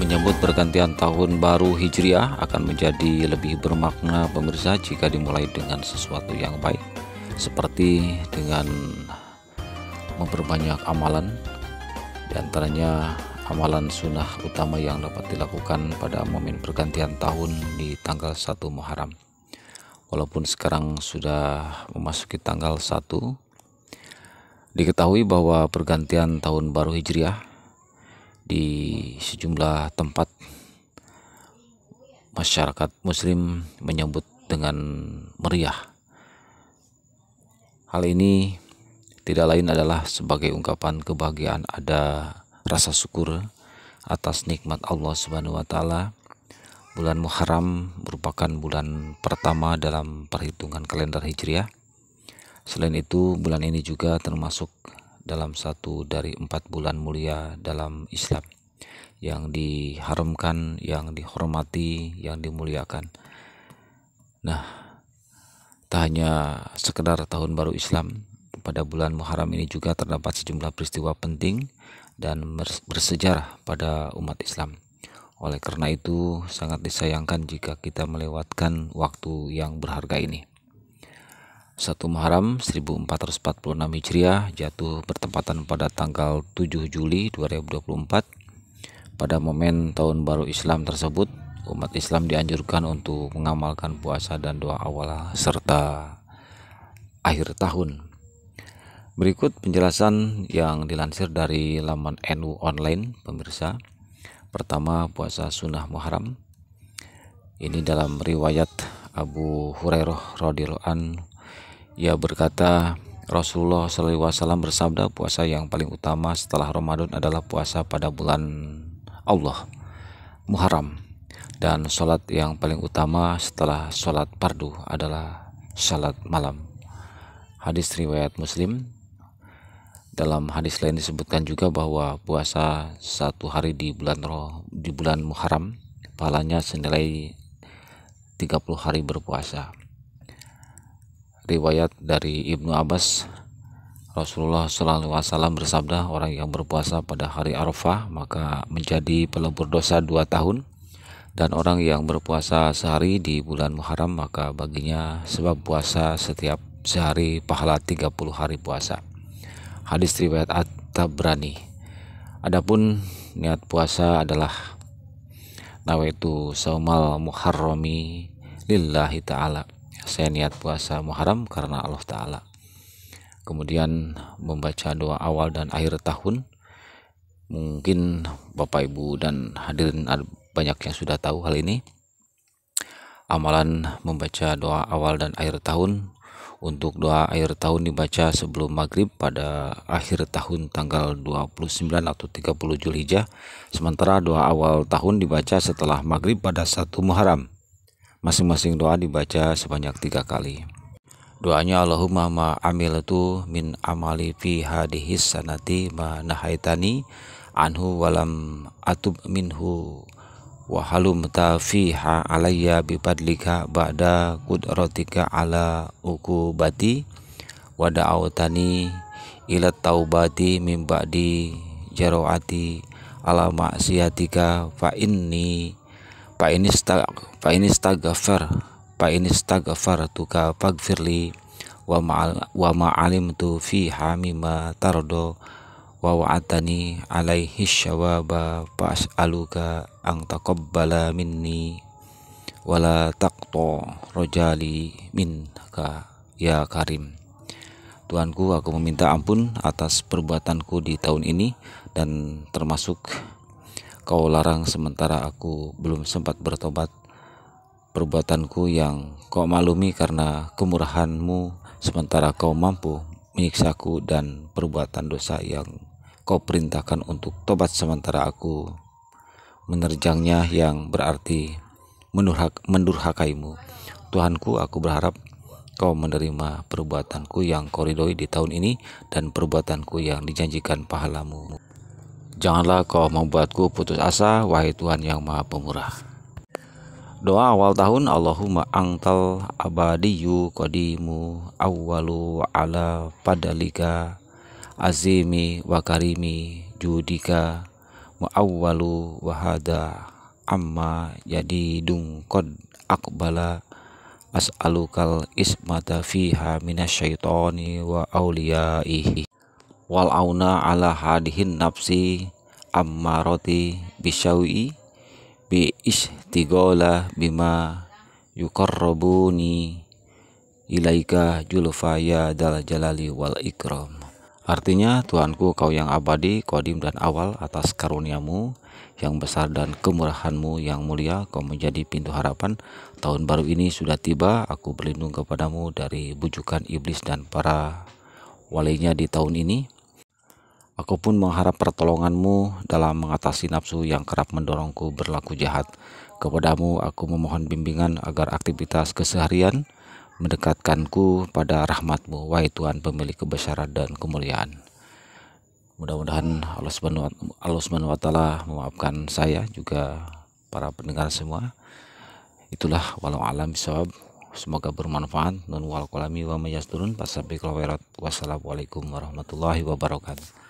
menyambut pergantian tahun baru Hijriah akan menjadi lebih bermakna pemirsa jika dimulai dengan sesuatu yang baik seperti dengan memperbanyak amalan diantaranya amalan sunnah utama yang dapat dilakukan pada momen pergantian tahun di tanggal 1 Muharram walaupun sekarang sudah memasuki tanggal 1 diketahui bahwa pergantian tahun baru Hijriah di sejumlah tempat masyarakat muslim menyambut dengan meriah. Hal ini tidak lain adalah sebagai ungkapan kebahagiaan ada rasa syukur atas nikmat Allah Subhanahu wa taala. Bulan Muharram merupakan bulan pertama dalam perhitungan kalender Hijriah. Selain itu, bulan ini juga termasuk dalam satu dari empat bulan mulia dalam Islam yang diharamkan, yang dihormati, yang dimuliakan. Nah, tak hanya sekedar tahun baru Islam, pada bulan Muharram ini juga terdapat sejumlah peristiwa penting dan bersejarah pada umat Islam. Oleh karena itu, sangat disayangkan jika kita melewatkan waktu yang berharga ini. 1 Muharram 1446 Hijriah jatuh bertempatan pada tanggal 7 Juli 2024. Pada momen tahun baru Islam tersebut, umat Islam dianjurkan untuk mengamalkan puasa dan doa awal serta akhir tahun. Berikut penjelasan yang dilansir dari laman NU online pemirsa. Pertama, puasa sunnah Muharram. Ini dalam riwayat Abu Hurairah radhiyallahu ia berkata, Rasulullah SAW bersabda puasa yang paling utama setelah Ramadan adalah puasa pada bulan Allah, Muharram. Dan sholat yang paling utama setelah sholat pardu adalah sholat malam. Hadis riwayat Muslim. Dalam hadis lain disebutkan juga bahwa puasa satu hari di bulan roh, di bulan Muharram pahalanya senilai 30 hari berpuasa riwayat dari Ibnu Abbas Rasulullah Shallallahu Alaihi Wasallam bersabda orang yang berpuasa pada hari Arafah maka menjadi pelebur dosa dua tahun dan orang yang berpuasa sehari di bulan Muharram maka baginya sebab puasa setiap sehari pahala 30 hari puasa hadis riwayat At-Tabrani adapun niat puasa adalah nawaitu saumal muharrami lillahi ta'ala saya niat puasa Muharram karena Allah Ta'ala kemudian membaca doa awal dan akhir tahun mungkin Bapak Ibu dan hadirin banyak yang sudah tahu hal ini amalan membaca doa awal dan akhir tahun untuk doa akhir tahun dibaca sebelum maghrib pada akhir tahun tanggal 29 atau 30 Julhijjah sementara doa awal tahun dibaca setelah maghrib pada 1 Muharram Masing-masing doa dibaca sebanyak tiga kali. Doanya Allahumma ma tu min amali fi hadihis sanati ma nahaitani anhu walam atub minhu wa halum tafiha alayya bipadlika ba'da kudrotika ala ukubati wa da'autani ila taubati min ba'di jaroati ala maksiatika fa inni Pak ini Pak ini staghfar Pak ini ka pagfirli wa ma wa ma'alimtu fiha mimma tardo wa wa'atani alaihi syawaba aluka ang taqabbala minni wala taqto rojali minka ya karim Tuanku aku meminta ampun atas perbuatanku di tahun ini dan termasuk kau larang sementara aku belum sempat bertobat perbuatanku yang kau malumi karena kemurahanmu sementara kau mampu menyiksaku dan perbuatan dosa yang kau perintahkan untuk tobat sementara aku menerjangnya yang berarti menurhak, mendurhakaimu Tuhanku aku berharap kau menerima perbuatanku yang koridoi di tahun ini dan perbuatanku yang dijanjikan pahalamu Janganlah kau membuatku putus asa, wahai Tuhan yang maha pemurah. Doa awal tahun Allahumma angtal abadiyu kodimu awwalu ala padalika azimi wa karimi judika muawwalu wahada amma dung kod akbala as'alukal ismata fiha minasyaitani wa awliyaihi wal auna ala hadihin nafsi ammarati bisyawi bi istigola bima yukarrabuni ilaika julfaya dal jalali wal ikram Artinya Tuhanku kau yang abadi, kodim dan awal atas karuniamu yang besar dan kemurahanmu yang mulia kau menjadi pintu harapan tahun baru ini sudah tiba aku berlindung kepadamu dari bujukan iblis dan para walinya di tahun ini Aku pun mengharap pertolonganmu dalam mengatasi nafsu yang kerap mendorongku berlaku jahat. Kepadamu aku memohon bimbingan agar aktivitas keseharian mendekatkanku pada rahmatmu, wahai Tuhan pemilik kebesaran dan kemuliaan. Mudah-mudahan Allah Subhanahu, wa Ta'ala memaafkan saya juga para pendengar semua. Itulah walau alam bisawab. Semoga bermanfaat. Nun wal kolami wa mayasturun. Wassalamualaikum warahmatullahi wabarakatuh.